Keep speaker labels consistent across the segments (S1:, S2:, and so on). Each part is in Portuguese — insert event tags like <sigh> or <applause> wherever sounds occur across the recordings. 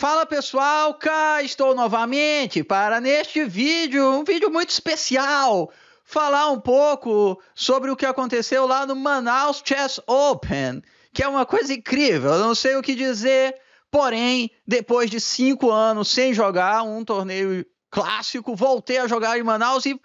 S1: Fala pessoal, cá estou novamente para neste vídeo, um vídeo muito especial, falar um pouco sobre o que aconteceu lá no Manaus Chess Open, que é uma coisa incrível, eu não sei o que dizer, porém, depois de cinco anos sem jogar um torneio clássico, voltei a jogar em Manaus e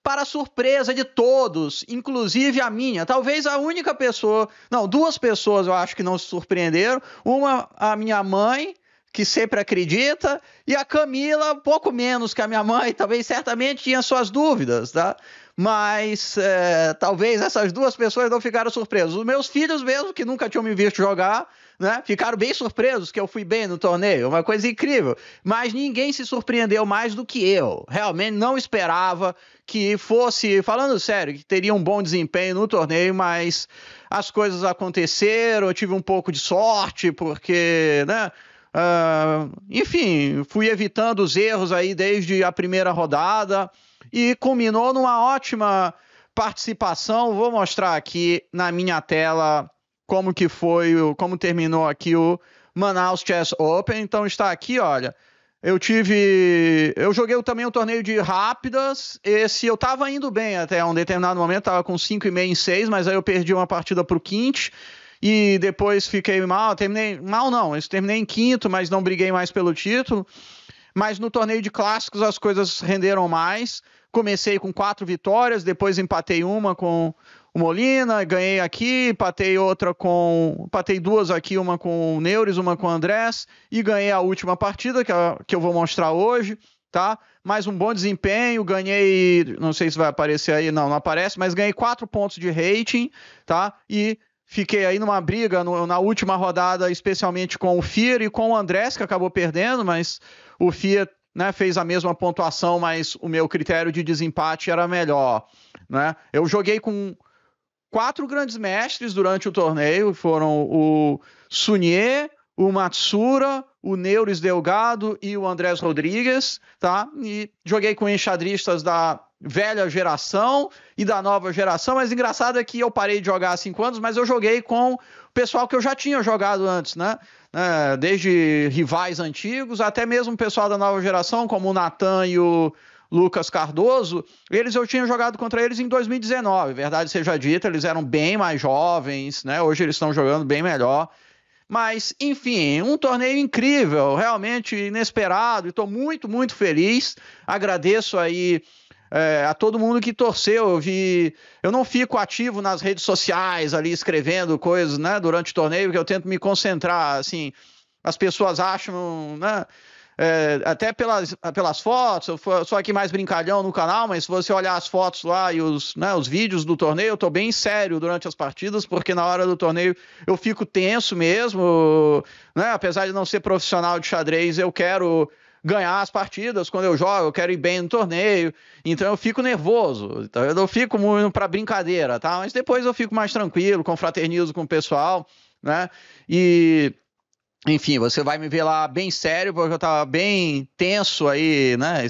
S1: para surpresa de todos, inclusive a minha. Talvez a única pessoa, não, duas pessoas eu acho que não se surpreenderam. Uma, a minha mãe, que sempre acredita, e a Camila, pouco menos que a minha mãe, também certamente tinha suas dúvidas, tá? Mas é, talvez essas duas pessoas não ficaram surpresas. Os meus filhos mesmo, que nunca tinham me visto jogar, né? Ficaram bem surpresos que eu fui bem no torneio, uma coisa incrível. Mas ninguém se surpreendeu mais do que eu. Realmente não esperava que fosse, falando sério, que teria um bom desempenho no torneio, mas as coisas aconteceram, eu tive um pouco de sorte, porque, né? Uh, enfim, fui evitando os erros aí desde a primeira rodada e culminou numa ótima participação. Vou mostrar aqui na minha tela como que foi, como terminou aqui o Manaus Chess Open. Então está aqui, olha. Eu tive. Eu joguei também um torneio de rápidas. Esse eu tava indo bem até um determinado momento, tava com 5,5 em 6, mas aí eu perdi uma partida pro Quinte e depois fiquei mal, terminei mal não, eu terminei em quinto, mas não briguei mais pelo título. Mas no torneio de clássicos as coisas renderam mais. Comecei com quatro vitórias, depois empatei uma com o Molina, ganhei aqui, empatei outra com. Empatei duas aqui, uma com o Neures, uma com o Andrés, e ganhei a última partida, que, é que eu vou mostrar hoje tá? Mais um bom desempenho, ganhei, não sei se vai aparecer aí, não, não aparece, mas ganhei quatro pontos de rating, tá? E Fiquei aí numa briga no, na última rodada, especialmente com o Fier e com o Andrés, que acabou perdendo, mas o Fier né, fez a mesma pontuação, mas o meu critério de desempate era melhor. Né? Eu joguei com quatro grandes mestres durante o torneio, foram o Sunier, o Matsura, o Neuris Delgado e o Andrés Rodrigues, tá? E joguei com enxadristas da velha geração e da nova geração, mas engraçado é que eu parei de jogar há cinco anos, mas eu joguei com o pessoal que eu já tinha jogado antes, né? É, desde rivais antigos até mesmo o pessoal da nova geração, como o Natan e o Lucas Cardoso, eles eu tinha jogado contra eles em 2019, verdade seja dita, eles eram bem mais jovens, né? Hoje eles estão jogando bem melhor. Mas, enfim, um torneio incrível, realmente inesperado, e estou muito, muito feliz. Agradeço aí é, a todo mundo que torceu. Eu vi. Eu não fico ativo nas redes sociais ali escrevendo coisas, né, durante o torneio, porque eu tento me concentrar, assim. As pessoas acham, né? É, até pelas, pelas fotos, eu sou aqui mais brincalhão no canal, mas se você olhar as fotos lá e os, né, os vídeos do torneio, eu tô bem sério durante as partidas, porque na hora do torneio eu fico tenso mesmo, né? Apesar de não ser profissional de xadrez, eu quero ganhar as partidas quando eu jogo, eu quero ir bem no torneio, então eu fico nervoso, então eu não fico muito para brincadeira, tá? Mas depois eu fico mais tranquilo, confraternizo com o pessoal, né? E enfim, você vai me ver lá bem sério, porque eu estava bem tenso aí, né?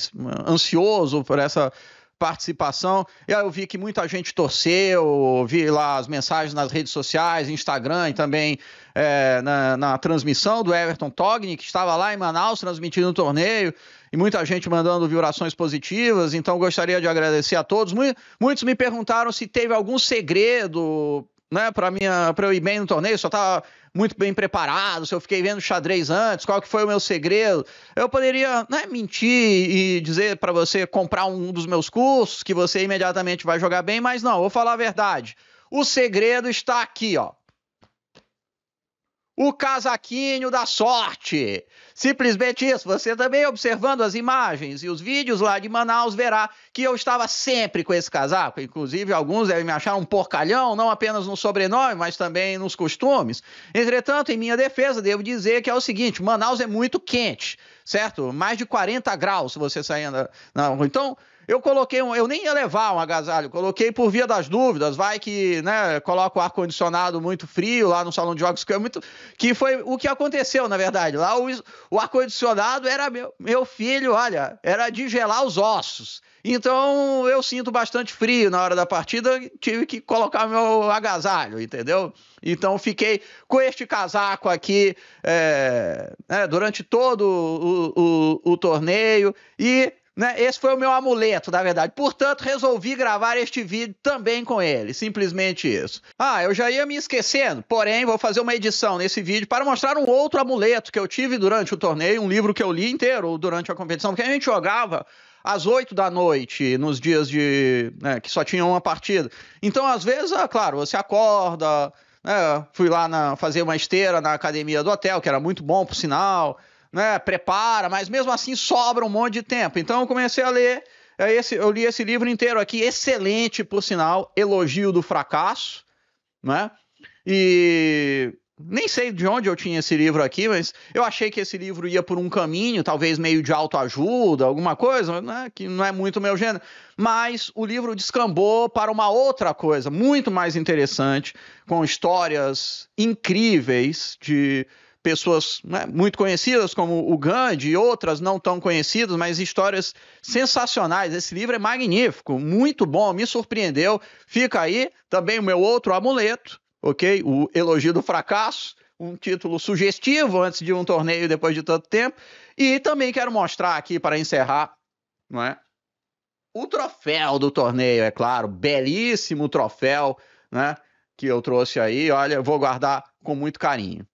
S1: Ansioso por essa participação. Eu vi que muita gente torceu, vi lá as mensagens nas redes sociais, Instagram e também é, na, na, transmissão do Everton Togni, que estava lá em Manaus transmitindo o torneio, e muita gente mandando vibrações positivas, então gostaria de agradecer a todos. Muitos me perguntaram se teve algum segredo né, para minha para eu ir bem no torneio, só estava muito bem preparado, se eu fiquei vendo xadrez antes, qual que foi o meu segredo? Eu poderia, né, mentir e dizer para você comprar um dos meus cursos que você imediatamente vai jogar bem, mas não, vou falar a verdade. O segredo está aqui, ó o casaquinho da sorte. Simplesmente isso. Você também, observando as imagens e os vídeos lá de Manaus, verá que eu estava sempre com esse casaco. Inclusive, alguns devem me achar um porcalhão, não apenas no sobrenome, mas também nos costumes. Entretanto, em minha defesa, devo dizer que é o seguinte: Manaus é muito quente, certo? Mais de 40 graus se você sair. Na... Então, eu coloquei um, eu nem ia levar um agasalho, coloquei por via das dúvidas, vai que, né, coloca o ar condicionado muito frio lá no salão de jogos, que é muito que foi o que aconteceu, na verdade. Lá o, o ar condicionado era meu, meu filho, olha, era de gelar os ossos. Então eu sinto bastante frio na hora da partida, tive que colocar meu agasalho, entendeu? Então fiquei com este casaco aqui é, né, durante todo o, o, o torneio e né? Esse foi o meu amuleto, na verdade. Portanto, resolvi gravar este vídeo também com ele. Simplesmente isso. Ah, eu já ia me esquecendo, porém, vou fazer uma edição nesse vídeo para mostrar um outro amuleto que eu tive durante o torneio, um livro que eu li inteiro durante a competição, porque a gente jogava às 8 da noite, nos dias de. Né, que só tinha uma partida. Então, às vezes, ah, claro, você acorda. Né, fui lá na, fazer uma esteira na academia do hotel, que era muito bom, por sinal né, prepara, mas mesmo assim sobra um monte de tempo. Então eu comecei a ler, é esse, eu li esse livro inteiro aqui, excelente, por sinal, Elogio do Fracasso, né? E nem sei de onde eu tinha esse livro aqui, mas eu achei que esse livro ia por um caminho, talvez meio de autoajuda, alguma coisa, né, que não é muito meu gênero. Mas o livro descambou para uma outra coisa, muito mais interessante, com histórias incríveis de pessoas né, muito conhecidas como o Gandhi e outras não tão conhecidas, mas histórias sensacionais. Esse livro é magnífico, muito bom, me surpreendeu. Fica aí também o meu outro amuleto, ok? O Elogio do Fracasso, um título sugestivo antes de um torneio depois de tanto tempo. E também quero mostrar aqui para encerrar, não é? O troféu do torneio, é claro, belíssimo troféu, né? Que eu trouxe aí. Olha, vou guardar com muito carinho.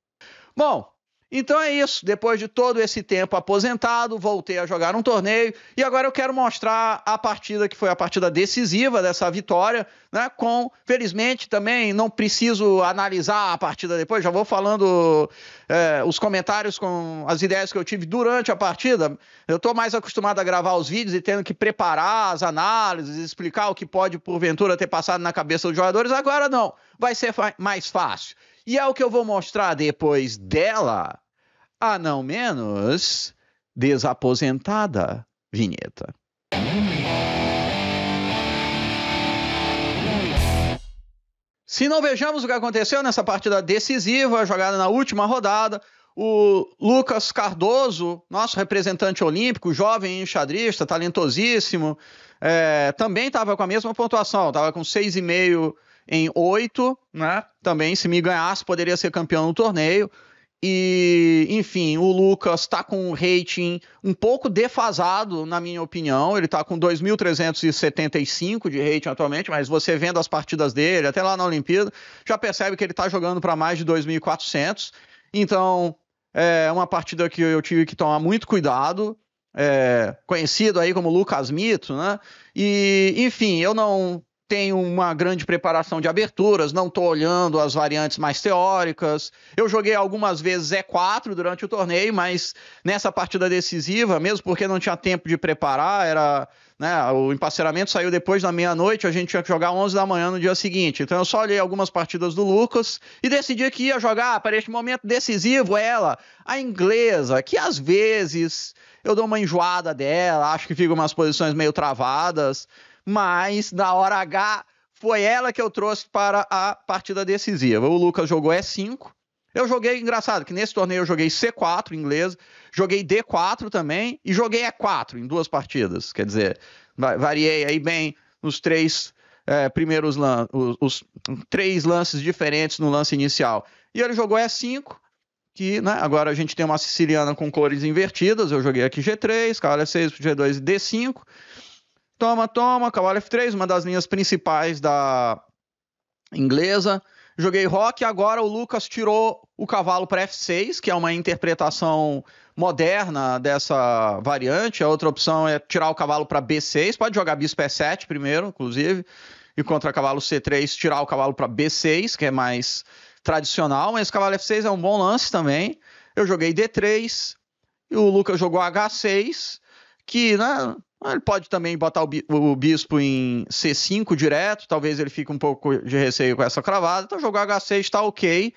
S1: Bom, então é isso. Depois de todo esse tempo aposentado, voltei a jogar um torneio e agora eu quero mostrar a partida que foi a partida decisiva dessa vitória, né? Com, felizmente, também não preciso analisar a partida depois. Já vou falando é, os comentários com as ideias que eu tive durante a partida. Eu estou mais acostumado a gravar os vídeos e tendo que preparar as análises, explicar o que pode porventura ter passado na cabeça dos jogadores. Agora não, vai ser mais fácil. E é o que eu vou mostrar depois dela, a não menos desaposentada vinheta. Se não vejamos o que aconteceu nessa partida decisiva, jogada na última rodada, o Lucas Cardoso, nosso representante olímpico, jovem enxadrista, talentosíssimo, é, também estava com a mesma pontuação, estava com 6,5 em oito, né? Também, se me ganhasse, poderia ser campeão no torneio. E, enfim, o Lucas está com um rating um pouco defasado, na minha opinião. Ele está com 2.375 de rating atualmente, mas você vendo as partidas dele, até lá na Olimpíada, já percebe que ele está jogando para mais de 2.400. Então, é uma partida que eu tive que tomar muito cuidado. É, conhecido aí como Lucas Mito, né? E, enfim, eu não tenho uma grande preparação de aberturas, não estou olhando as variantes mais teóricas. Eu joguei algumas vezes E4 durante o torneio, mas nessa partida decisiva, mesmo porque não tinha tempo de preparar, era né, o empaceiramento saiu depois da meia-noite, a gente tinha que jogar 11 da manhã no dia seguinte. Então eu só olhei algumas partidas do Lucas e decidi que ia jogar ah, para este momento decisivo ela, a inglesa, que às vezes eu dou uma enjoada dela, acho que fica umas posições meio travadas, mas na hora H foi ela que eu trouxe para a partida decisiva. O Lucas jogou E5. Eu joguei, engraçado, que nesse torneio eu joguei C4 em inglês, joguei D4 também e joguei E4 em duas partidas. Quer dizer, variei aí bem nos três é, primeiros lan os, os, três lances diferentes no lance inicial. E ele jogou E5, que né, agora a gente tem uma siciliana com cores invertidas. Eu joguei aqui G3, cara 6 G2 e D5. Toma, toma, cavalo F3, uma das linhas principais da inglesa. Joguei rock, agora o Lucas tirou o cavalo para F6, que é uma interpretação moderna dessa variante. A outra opção é tirar o cavalo para B6, pode jogar bispo E7 primeiro, inclusive, e contra cavalo C3 tirar o cavalo para B6, que é mais tradicional, mas cavalo F6 é um bom lance também. Eu joguei D3, e o Lucas jogou H6, que né, ele pode também botar o bispo em C5 direto, talvez ele fique um pouco de receio com essa cravada, então jogar H6 está ok,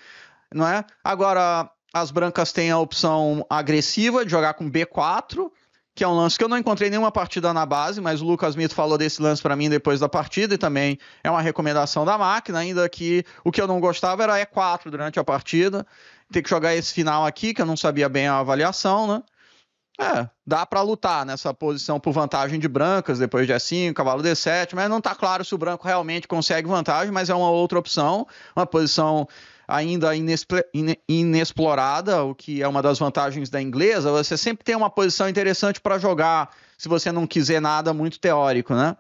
S1: não é? Agora, as brancas têm a opção agressiva de jogar com B4, que é um lance que eu não encontrei nenhuma partida na base, mas o Lucas Mito falou desse lance para mim depois da partida e também é uma recomendação da máquina, ainda que o que eu não gostava era E4 durante a partida, ter que jogar esse final aqui, que eu não sabia bem a avaliação, né? É, dá para lutar nessa posição por vantagem de brancas, depois de E5, cavalo D7, mas não tá claro se o branco realmente consegue vantagem, mas é uma outra opção, uma posição ainda inexplorada, o que é uma das vantagens da inglesa, você sempre tem uma posição interessante para jogar, se você não quiser nada muito teórico, né?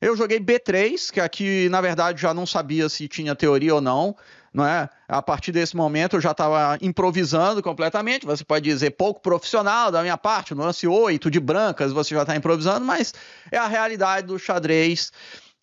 S1: Eu joguei B3, que aqui, na verdade, já não sabia se tinha teoria ou não, não é? A partir desse momento eu já estava improvisando completamente. Você pode dizer pouco profissional da minha parte, no lance 8 de brancas você já está improvisando, mas é a realidade do xadrez.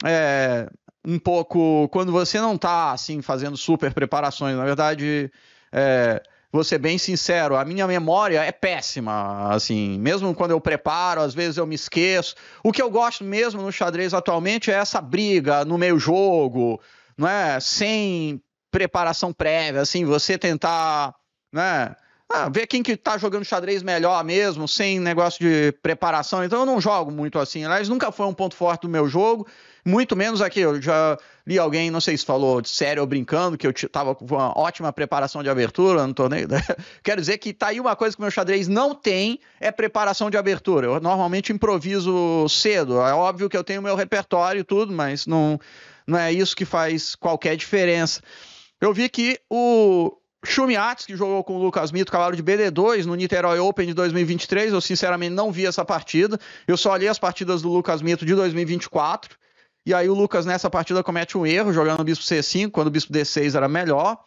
S1: É, um pouco quando você não está assim fazendo super preparações. Na verdade, é, vou ser bem sincero, a minha memória é péssima, assim, mesmo quando eu preparo, às vezes eu me esqueço. O que eu gosto mesmo no xadrez atualmente é essa briga no meio jogo, não é? Sem preparação prévia, assim, você tentar, né? Ah, ver quem que tá jogando xadrez melhor mesmo, sem negócio de preparação. Então eu não jogo muito assim. Aliás, nunca foi um ponto forte do meu jogo, muito menos aqui. Eu já li alguém, não sei se falou de sério ou brincando, que eu tava com uma ótima preparação de abertura no torneio. Né? <laughs> Quero dizer que tá aí uma coisa que meu xadrez não tem, é preparação de abertura. Eu normalmente improviso cedo. É óbvio que eu tenho meu repertório e tudo, mas não, não é isso que faz qualquer diferença. Eu vi que o Chumiatsu, que jogou com o Lucas Mito, cavalo de BD2 no Niterói Open de 2023, eu sinceramente não vi essa partida. Eu só olhei as partidas do Lucas Mito de 2024. E aí o Lucas nessa partida comete um erro, jogando o bispo C5, quando o bispo D6 era melhor.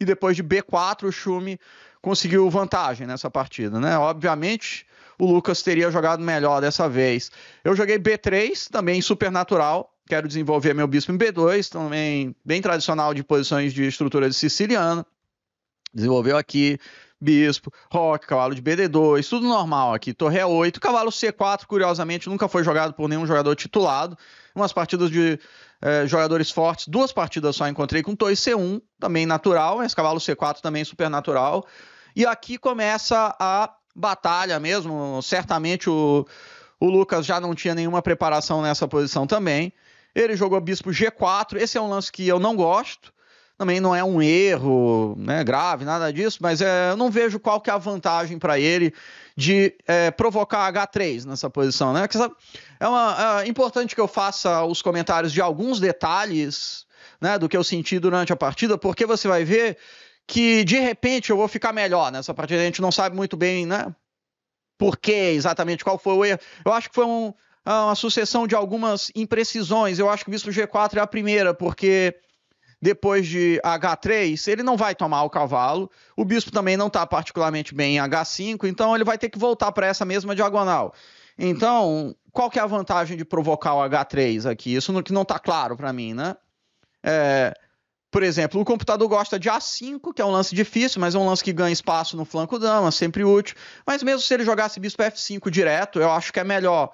S1: E depois de B4, o Schumi conseguiu vantagem nessa partida, né? Obviamente, o Lucas teria jogado melhor dessa vez. Eu joguei B3, também supernatural, Quero desenvolver meu bispo em B2, também bem tradicional de posições de estrutura de siciliano. Desenvolveu aqui bispo, rock, cavalo de BD2, tudo normal aqui. Torre a 8 cavalo C4, curiosamente, nunca foi jogado por nenhum jogador titulado. Umas partidas de eh, jogadores fortes, duas partidas só encontrei com torre C1, também natural, mas cavalo C4 também super natural. E aqui começa a batalha mesmo. Certamente o, o Lucas já não tinha nenhuma preparação nessa posição também. Ele jogou bispo G4. Esse é um lance que eu não gosto. Também não é um erro né, grave, nada disso, mas é, eu não vejo qual que é a vantagem para ele de é, provocar H3 nessa posição. Né? é, uma, é importante que eu faça os comentários de alguns detalhes né, do que eu senti durante a partida, porque você vai ver que de repente eu vou ficar melhor nessa partida. A gente não sabe muito bem, né? Por que exatamente, qual foi o erro. Eu acho que foi um, ah, uma sucessão de algumas imprecisões. Eu acho que o bispo G4 é a primeira, porque depois de H3, ele não vai tomar o cavalo. O bispo também não está particularmente bem em H5, então ele vai ter que voltar para essa mesma diagonal. Então, qual que é a vantagem de provocar o H3 aqui? Isso que não está claro para mim, né? É, por exemplo, o computador gosta de A5, que é um lance difícil, mas é um lance que ganha espaço no flanco dama, sempre útil. Mas mesmo se ele jogasse bispo F5 direto, eu acho que é melhor.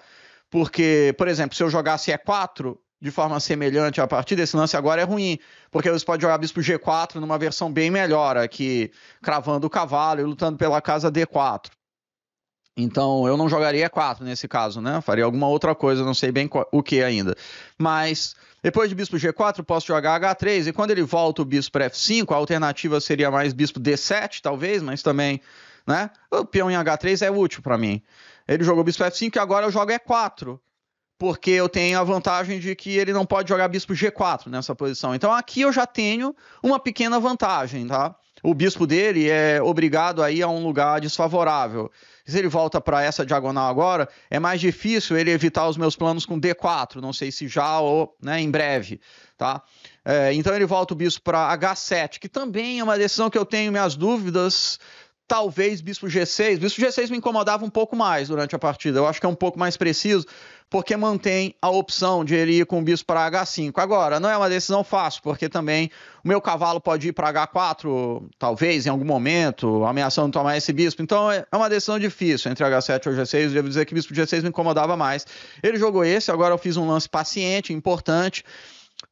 S1: Porque, por exemplo, se eu jogasse E4 de forma semelhante à partida desse lance agora é ruim, porque você pode jogar bispo G4 numa versão bem melhor aqui, cravando o cavalo e lutando pela casa D4. Então, eu não jogaria E4 nesse caso, né? Faria alguma outra coisa, não sei bem o que ainda. Mas depois de bispo G4, posso jogar H3 e quando ele volta o bispo para F5, a alternativa seria mais bispo D7, talvez, mas também, né? O peão em H3 é útil para mim. Ele jogou bispo F5 e agora eu jogo E4. Porque eu tenho a vantagem de que ele não pode jogar bispo G4 nessa posição. Então aqui eu já tenho uma pequena vantagem, tá? O bispo dele é obrigado a ir a um lugar desfavorável. Se ele volta para essa diagonal agora, é mais difícil ele evitar os meus planos com D4, não sei se já ou né, em breve, tá? É, então ele volta o bispo para H7, que também é uma decisão que eu tenho minhas dúvidas talvez bispo G6. Bispo G6 me incomodava um pouco mais durante a partida. Eu acho que é um pouco mais preciso, porque mantém a opção de ele ir com o bispo para H5. Agora, não é uma decisão fácil, porque também o meu cavalo pode ir para H4, talvez, em algum momento, ameaçando tomar esse bispo. Então, é, é uma decisão difícil entre H7 ou G6. Eu devo dizer que o bispo G6 me incomodava mais. Ele jogou esse, agora eu fiz um lance paciente, importante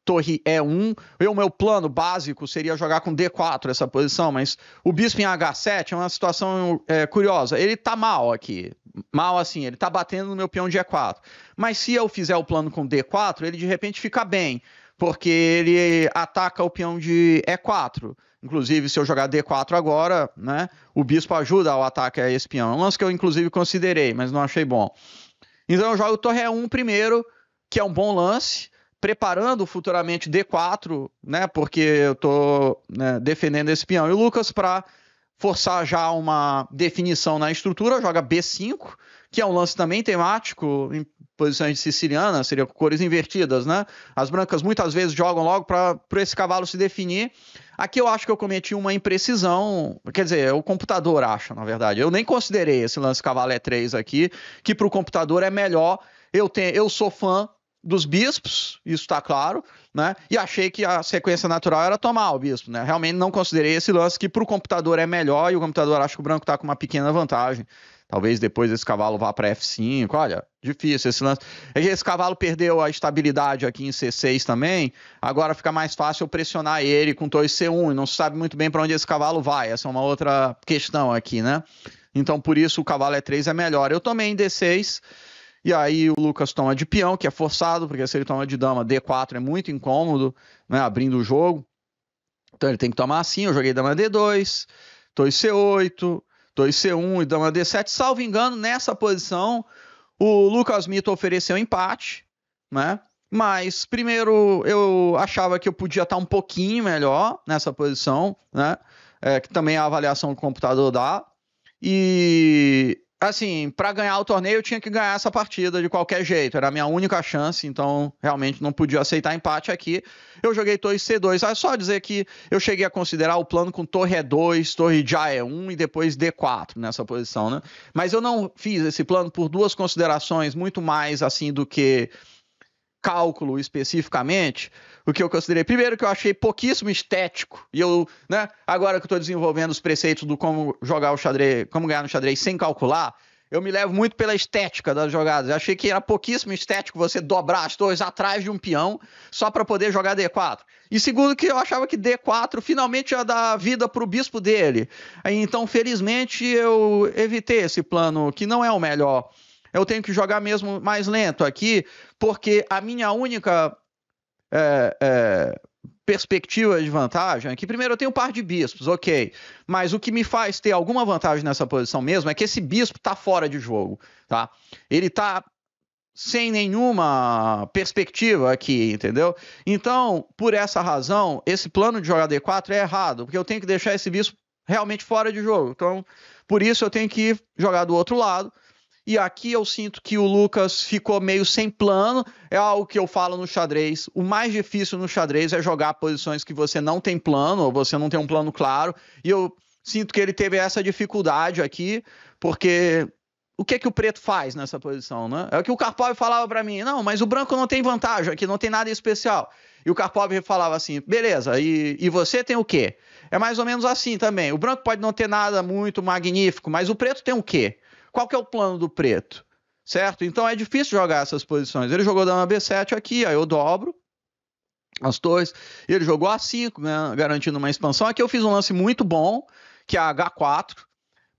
S1: torre E1. O meu plano básico seria jogar com D4 essa posição, mas o bispo em H7 é uma situação é, curiosa. Ele tá mal aqui. Mal assim, ele tá batendo no meu peão de E4. Mas se eu fizer o plano com D4, ele de repente fica bem, porque ele ataca o peão de E4. Inclusive, se eu jogar D4 agora, né, o bispo ajuda ao ataque a esse peão. É um lance que eu, inclusive, considerei, mas não achei bom. Então eu jogo torre E1 primeiro, que é um bom lance preparando futuramente D4, né? Porque eu estou né, defendendo esse peão e o Lucas para forçar já uma definição na estrutura, joga B5, que é um lance também temático em posições siciliana, seria com cores invertidas, né? As brancas muitas vezes jogam logo para esse cavalo se definir. Aqui eu acho que eu cometi uma imprecisão, quer dizer, o computador acha, na verdade. Eu nem considerei esse lance cavalo E3 aqui, que para o computador é melhor. Eu, tenho, eu sou fã dos bispos, isso está claro, né? E achei que a sequência natural era tomar o bispo, né? Realmente não considerei esse lance que para o computador é melhor e o computador acha que o branco está com uma pequena vantagem. Talvez depois esse cavalo vá para F5. Olha, difícil esse lance. É esse cavalo perdeu a estabilidade aqui em C6 também. Agora fica mais fácil pressionar ele com torre C1 e não se sabe muito bem para onde esse cavalo vai. Essa é uma outra questão aqui, né? Então por isso o cavalo E3 é, é melhor. Eu tomei em D6. E aí o Lucas toma de peão, que é forçado, porque se ele toma de dama, D4 é muito incômodo, né? Abrindo o jogo. Então ele tem que tomar assim. Eu joguei dama D2, 2C8, 2C1 e dama D7. Salvo engano, nessa posição, o Lucas Mito ofereceu empate, né? Mas primeiro eu achava que eu podia estar um pouquinho melhor nessa posição, né? É, que também a avaliação que o computador dá. E assim, para ganhar o torneio eu tinha que ganhar essa partida de qualquer jeito, era a minha única chance, então realmente não podia aceitar empate aqui. Eu joguei torre C2, ah, é só dizer que eu cheguei a considerar o plano com torre E2, torre já E1 e depois D4 nessa posição, né? Mas eu não fiz esse plano por duas considerações, muito mais assim do que cálculo especificamente, o que eu considerei primeiro que eu achei pouquíssimo estético. E eu, né, agora que eu estou desenvolvendo os preceitos do como jogar o xadrez, como ganhar no xadrez sem calcular, eu me levo muito pela estética das jogadas. Eu achei que era pouquíssimo estético você dobrar as torres atrás de um peão só para poder jogar D4. E segundo que eu achava que D4 finalmente ia dar vida para o bispo dele. Então, felizmente, eu evitei esse plano, que não é o melhor eu tenho que jogar mesmo mais lento aqui, porque a minha única é, é, perspectiva de vantagem é que, primeiro, eu tenho um par de bispos, ok, mas o que me faz ter alguma vantagem nessa posição mesmo é que esse bispo está fora de jogo, tá? Ele está sem nenhuma perspectiva aqui, entendeu? Então, por essa razão, esse plano de jogar D4 é errado, porque eu tenho que deixar esse bispo realmente fora de jogo. Então, por isso eu tenho que jogar do outro lado e aqui eu sinto que o Lucas ficou meio sem plano. É algo que eu falo no xadrez. O mais difícil no xadrez é jogar posições que você não tem plano, ou você não tem um plano claro. E eu sinto que ele teve essa dificuldade aqui, porque o que é que o preto faz nessa posição, né? É o que o Karpov falava para mim, não, mas o branco não tem vantagem aqui, não tem nada especial. E o Karpov falava assim, beleza, e, e você tem o quê? É mais ou menos assim também, o branco pode não ter nada muito magnífico, mas o preto tem o quê? Qual que é o plano do preto? Certo? Então é difícil jogar essas posições. Ele jogou dama B7 aqui, aí eu dobro as torres. Ele jogou A5, né, garantindo uma expansão. Aqui eu fiz um lance muito bom, que é a H4,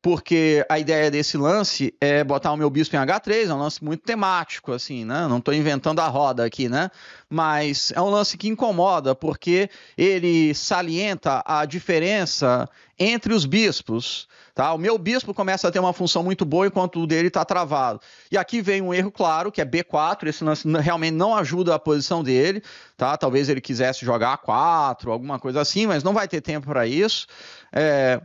S1: porque a ideia desse lance é botar o meu bispo em H3, é um lance muito temático, assim, né? Não estou inventando a roda aqui, né? Mas é um lance que incomoda, porque ele salienta a diferença entre os bispos. Tá? O meu bispo começa a ter uma função muito boa enquanto o dele está travado. E aqui vem um erro claro, que é B4, esse lance realmente não ajuda a posição dele. Tá? Talvez ele quisesse jogar A4, alguma coisa assim, mas não vai ter tempo para isso. É,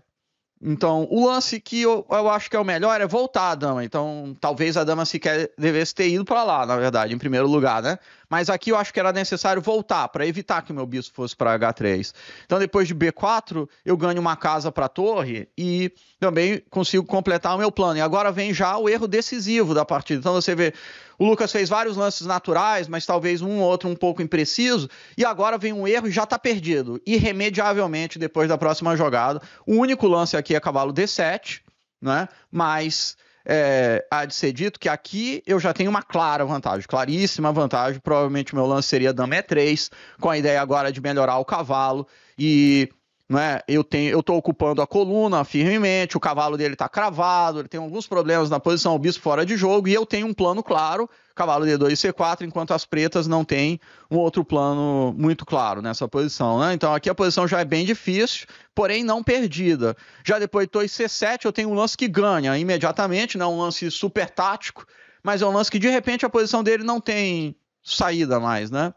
S1: então, o lance que eu, eu, acho que é o melhor é voltar a dama. Então, talvez a dama sequer devesse ter ido para lá, na verdade, em primeiro lugar, né? Mas aqui eu acho que era necessário voltar para evitar que o meu bispo fosse para H3. Então, depois de B4, eu ganho uma casa para torre e também consigo completar o meu plano. E agora vem já o erro decisivo da partida. Então, você vê o Lucas fez vários lances naturais, mas talvez um ou outro um pouco impreciso. E agora vem um erro e já está perdido. Irremediavelmente, depois da próxima jogada. O único lance aqui é cavalo D7, né? Mas é, há de ser dito que aqui eu já tenho uma clara vantagem, claríssima vantagem. Provavelmente o meu lance seria dama E3, com a ideia agora de melhorar o cavalo e né? Eu tenho, eu ocupando a coluna firmemente, o cavalo dele está cravado, ele tem alguns problemas na posição, o bispo fora de jogo, e eu tenho um plano claro, cavalo D2 e C4, enquanto as pretas não têm um outro plano muito claro nessa posição, né? Então aqui a posição já é bem difícil, porém não perdida. Já depois de 2 C7, eu tenho um lance que ganha imediatamente, né? Um lance super tático, mas é um lance que de repente a posição dele não tem saída mais, né?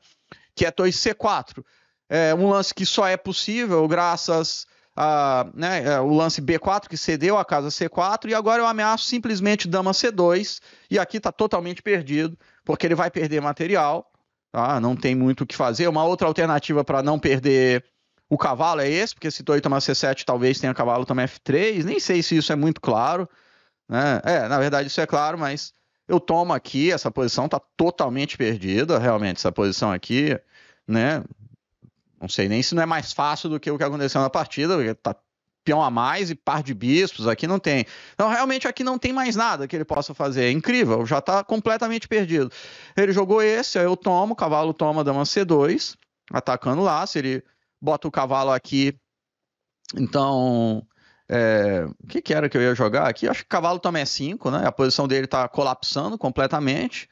S1: Que é 2 C4. É um lance que só é possível graças a, né, é, o lance B4 que cedeu a casa C4 e agora eu ameaço simplesmente dama C2 e aqui está totalmente perdido porque ele vai perder material, tá? Não tem muito o que fazer. Uma outra alternativa para não perder o cavalo é esse, porque se Torre tomar C7, talvez tenha cavalo também F3. Nem sei se isso é muito claro. Né? É, na verdade isso é claro, mas eu tomo aqui, essa posição está totalmente perdida, realmente, essa posição aqui, né? Não sei nem se não é mais fácil do que o que aconteceu na partida, porque tá peão a mais e par de bispos, aqui não tem. Então, realmente, aqui não tem mais nada que ele possa fazer. É incrível, já está completamente perdido. Ele jogou esse, aí eu tomo, o cavalo toma dama C2, atacando lá. Se ele bota o cavalo aqui, então. É... o que, que, era que eu ia jogar aqui? Acho que cavalo toma é E5, né? A posição dele está colapsando completamente.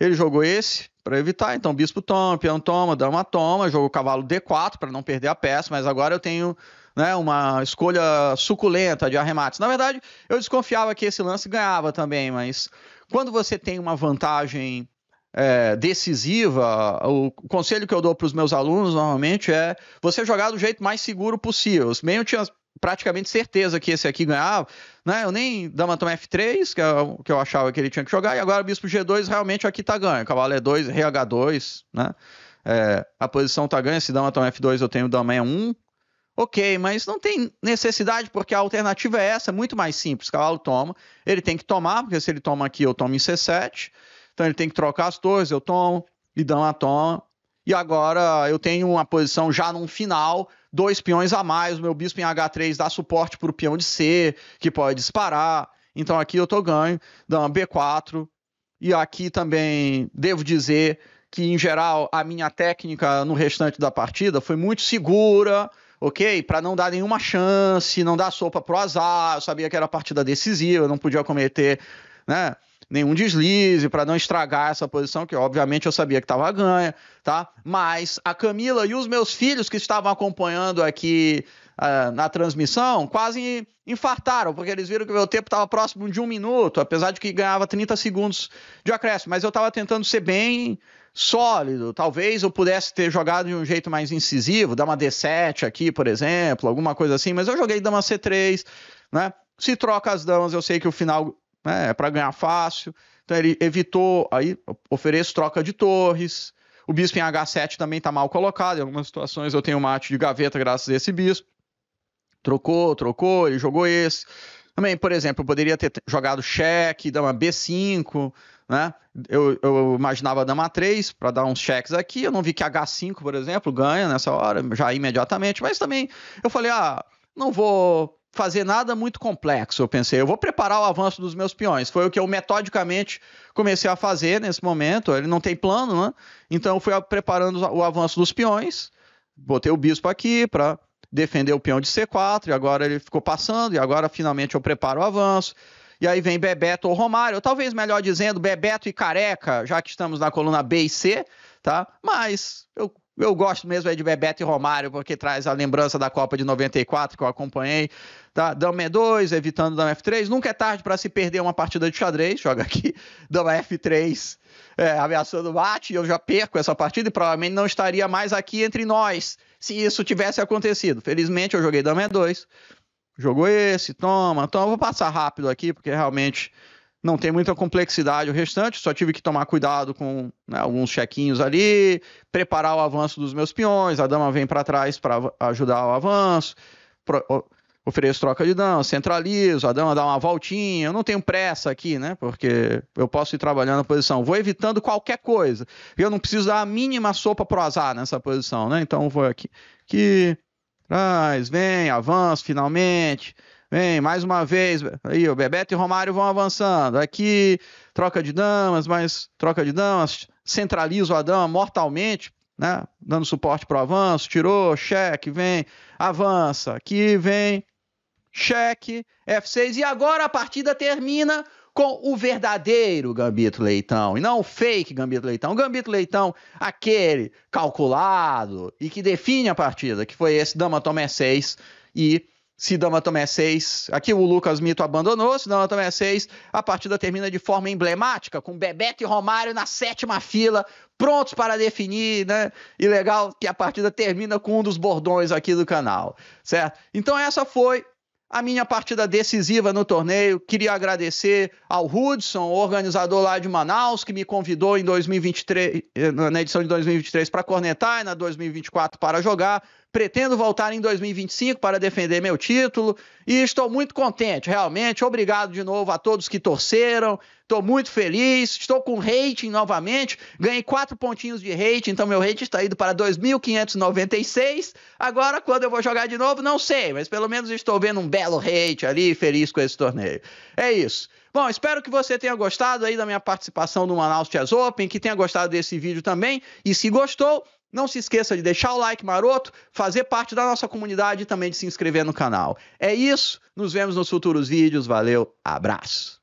S1: Ele jogou esse, para evitar. Então, bispo toma, peão toma, dama toma, jogo cavalo D4 para não perder a peça, mas agora eu tenho né, uma escolha suculenta de arremates. Na verdade, eu desconfiava que esse lance ganhava também, mas quando você tem uma vantagem é, decisiva, o conselho que eu dou para os meus alunos normalmente é você jogar do jeito mais seguro possível. Meio tinha praticamente certeza que esse aqui ganhava, né? Eu nem dama tom F3, que é o que eu achava que ele tinha que jogar, e agora bispo G2 realmente aqui é tá ganho. Cavalo E2, rei 2 né? É, a posição tá ganha, se dama tom F2 eu tenho dama E1. É ok, mas não tem necessidade, porque a alternativa é essa, é muito mais simples. Cavalo toma, ele tem que tomar, porque se ele toma aqui, eu tomo em C7. Então ele tem que trocar as torres, eu tomo, e dama toma. E agora eu tenho uma posição já num final dois peões a mais. O meu bispo em H3 dá suporte para o peão de C, que pode disparar. Então aqui eu tô ganho, dá uma B4. E aqui também devo dizer que, em geral, a minha técnica no restante da partida foi muito segura, ok? Para não dar nenhuma chance, não dar sopa pro azar. Eu sabia que era partida decisiva, eu não podia cometer, né? nenhum deslize, para não estragar essa posição, que obviamente eu sabia que estava ganha, tá? Mas a Camila e os meus filhos que estavam acompanhando aqui uh, na transmissão quase infartaram, porque eles viram que o meu tempo estava próximo de um minuto, apesar de que ganhava 30 segundos de acréscimo. Mas eu estava tentando ser bem sólido. Talvez eu pudesse ter jogado de um jeito mais incisivo, dar uma D7 aqui, por exemplo, alguma coisa assim, mas eu joguei dama C3, né? Se troca as damas, eu sei que o final né? é para ganhar fácil. Então ele evitou, aí ofereço troca de torres. O bispo em H7 também está mal colocado. Em algumas situações eu tenho mate de gaveta graças a esse bispo. Trocou, trocou, ele jogou esse. Também, por exemplo, eu poderia ter jogado cheque, dama B5, né? Eu, eu imaginava dama 3 para dar uns cheques aqui. Eu não vi que H5, por exemplo, ganha nessa hora, já imediatamente. Mas também eu falei, ah, não vou fazer nada muito complexo. Eu pensei, eu vou preparar o avanço dos meus peões. Foi o que eu metodicamente comecei a fazer nesse momento. Ele não tem plano, né? Então eu fui preparando o avanço dos peões. Botei o bispo aqui para defender o peão de C4, e agora ele ficou passando, e agora finalmente eu preparo o avanço. E aí vem Bebeto ou Romário, talvez melhor dizendo, Bebeto e Careca, já que estamos na coluna B e C, tá? Mas eu eu gosto mesmo é de Bebeto e Romário, porque traz a lembrança da Copa de 94 que eu acompanhei. Tá? Dama E2, evitando Dama F3. Nunca é tarde para se perder uma partida de xadrez. Joga aqui <laughs> Dama F3, é, ameaçando o bate. Eu já perco essa partida e provavelmente não estaria mais aqui entre nós se isso tivesse acontecido. Felizmente eu joguei Dama E2. Jogou esse, toma, eu Vou passar rápido aqui, porque realmente não tem muita complexidade o restante, só tive que tomar cuidado com né, alguns chequinhos ali, preparar o avanço dos meus peões, a dama vem para trás para ajudar o avanço, pro, ofereço troca de dama, centralizo, a dama dá uma voltinha, eu não tenho pressa aqui, né, porque eu posso ir trabalhando a posição, vou evitando qualquer coisa, eu não preciso dar a mínima sopa pro azar nessa posição, né, então vou aqui, que traz, vem, avanço finalmente, Vem, mais uma vez. Aí, o Bebeto e Romário vão avançando. Aqui, troca de damas, mais troca de damas. Centraliza o Adama mortalmente, né? Dando suporte para o avanço. Tirou, cheque, vem, avança. Aqui vem, cheque, F6. E agora a partida termina com o verdadeiro Gambito Leitão e não o fake Gambito Leitão. O Gambito Leitão, aquele calculado e que define a partida, que foi esse Dama Tomé 6 e Sidama Tomé 6. Aqui o Lucas Mito abandonou. Sidama Tomé 6. A partida termina de forma emblemática, com Bebeto e Romário na sétima fila, prontos para definir, né? E legal que a partida termina com um dos bordões aqui do canal, certo? Então essa foi a minha partida decisiva no torneio. Queria agradecer ao Hudson, organizador lá de Manaus, que me convidou em 2023, eh, na edição de 2023 para cornetar e na 2024 para jogar. Pretendo voltar em 2025 para defender meu título e estou muito contente, realmente. Obrigado de novo a todos que torceram. Estou muito feliz. Estou com rating novamente. Ganhei quatro pontinhos de rating, então meu rating está indo para 2.596. Agora, quando eu vou jogar de novo, não sei, mas pelo menos estou vendo um belo rate ali, feliz com esse torneio. É isso. Bom, espero que você tenha gostado aí da minha participação no Manaus Chess Open, que tenha gostado desse vídeo também. E se gostou, não se esqueça de deixar o like maroto, fazer parte da nossa comunidade e também de se inscrever no canal. É isso, nos vemos nos futuros vídeos. Valeu, abraço!